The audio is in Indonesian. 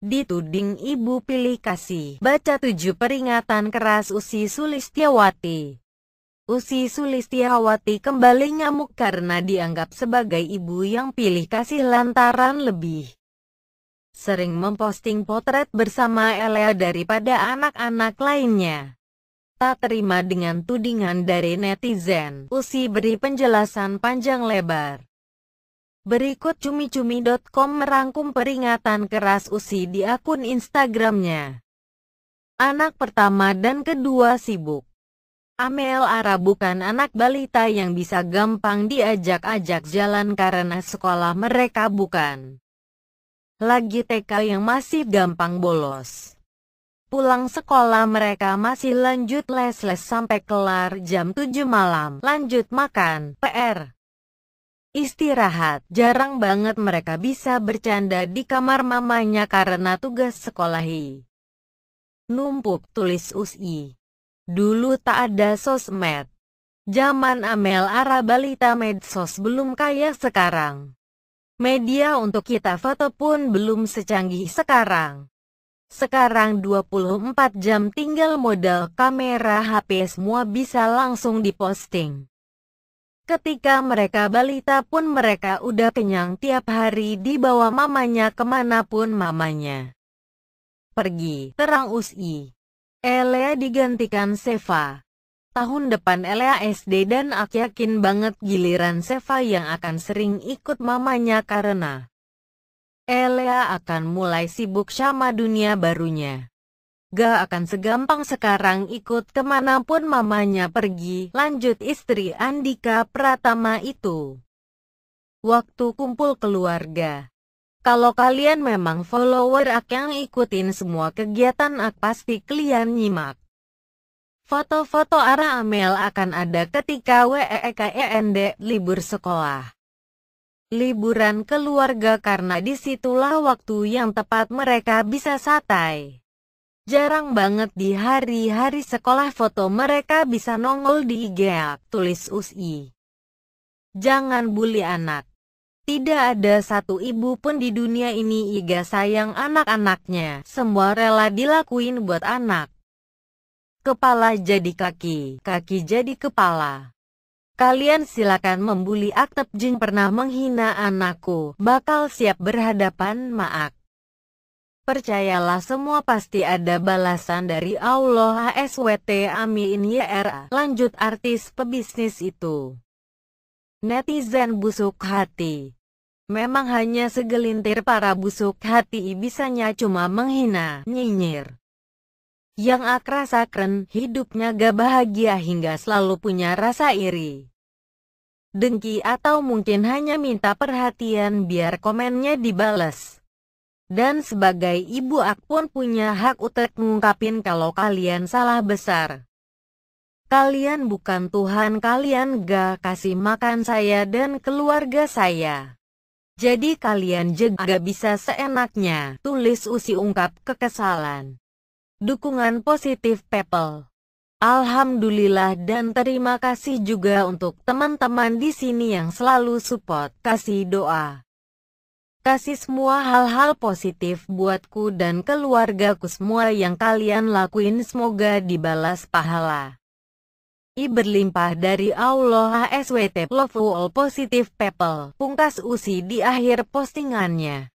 dituding ibu pilih kasih. Baca tujuh peringatan keras Usi Sulistiawati. Usi Sulistiawati kembali ngamuk karena dianggap sebagai ibu yang pilih kasih lantaran lebih sering memposting potret bersama Elia daripada anak-anak lainnya. Tak terima dengan tudingan dari netizen, Usi beri penjelasan panjang lebar. Berikut cumi-cumi.com merangkum peringatan keras Usi di akun Instagramnya. Anak pertama dan kedua sibuk. Amel Ara bukan anak balita yang bisa gampang diajak-ajak jalan karena sekolah mereka bukan. Lagi TK yang masih gampang bolos. Pulang sekolah mereka masih lanjut les-les sampai kelar jam 7 malam. Lanjut makan, PR istirahat. Jarang banget mereka bisa bercanda di kamar mamanya karena tugas sekolahi. Numpuk tulis USI. Dulu tak ada sosmed. Zaman Amel Ara balita medsos belum kaya sekarang. Media untuk kita foto pun belum secanggih sekarang. Sekarang 24 jam tinggal modal kamera HP semua bisa langsung diposting. Ketika mereka balita pun mereka udah kenyang tiap hari dibawa mamanya kemanapun mamanya. Pergi, terang Usi. Elea digantikan Seva. Tahun depan Elea SD dan aku yakin banget giliran Seva yang akan sering ikut mamanya karena Elea akan mulai sibuk sama dunia barunya. Gak akan segampang sekarang ikut kemanapun mamanya pergi, lanjut istri Andika Pratama itu. Waktu kumpul keluarga. Kalau kalian memang follower Ak yang ikutin semua kegiatan Ak pasti kalian nyimak. Foto-foto Ara Amel akan ada ketika WEKEND e libur sekolah. Liburan keluarga karena disitulah waktu yang tepat mereka bisa satai. Jarang banget di hari-hari sekolah foto mereka bisa nongol di IG, ya, tulis USI. Jangan bully anak. Tidak ada satu ibu pun di dunia ini Iga sayang anak-anaknya. Semua rela dilakuin buat anak. Kepala jadi kaki, kaki jadi kepala. Kalian silakan membuli Aktep Jing pernah menghina anakku, bakal siap berhadapan maak. Percayalah semua pasti ada balasan dari Allah SWT amin ya Lanjut artis pebisnis itu. Netizen busuk hati. Memang hanya segelintir para busuk hati bisanya cuma menghina, nyinyir. Yang keren hidupnya gak bahagia hingga selalu punya rasa iri. Dengki atau mungkin hanya minta perhatian biar komennya dibalas. Dan sebagai ibu aku pun punya hak untuk mengungkapin kalau kalian salah besar. Kalian bukan Tuhan, kalian gak kasih makan saya dan keluarga saya. Jadi kalian juga bisa seenaknya, tulis usi ungkap kekesalan. Dukungan positif people. Alhamdulillah dan terima kasih juga untuk teman-teman di sini yang selalu support, kasih doa. Kasih semua hal-hal positif buatku dan keluargaku semua yang kalian lakuin semoga dibalas pahala. I berlimpah dari Allah SWT Love all positive people. Pungkas Usi di akhir postingannya.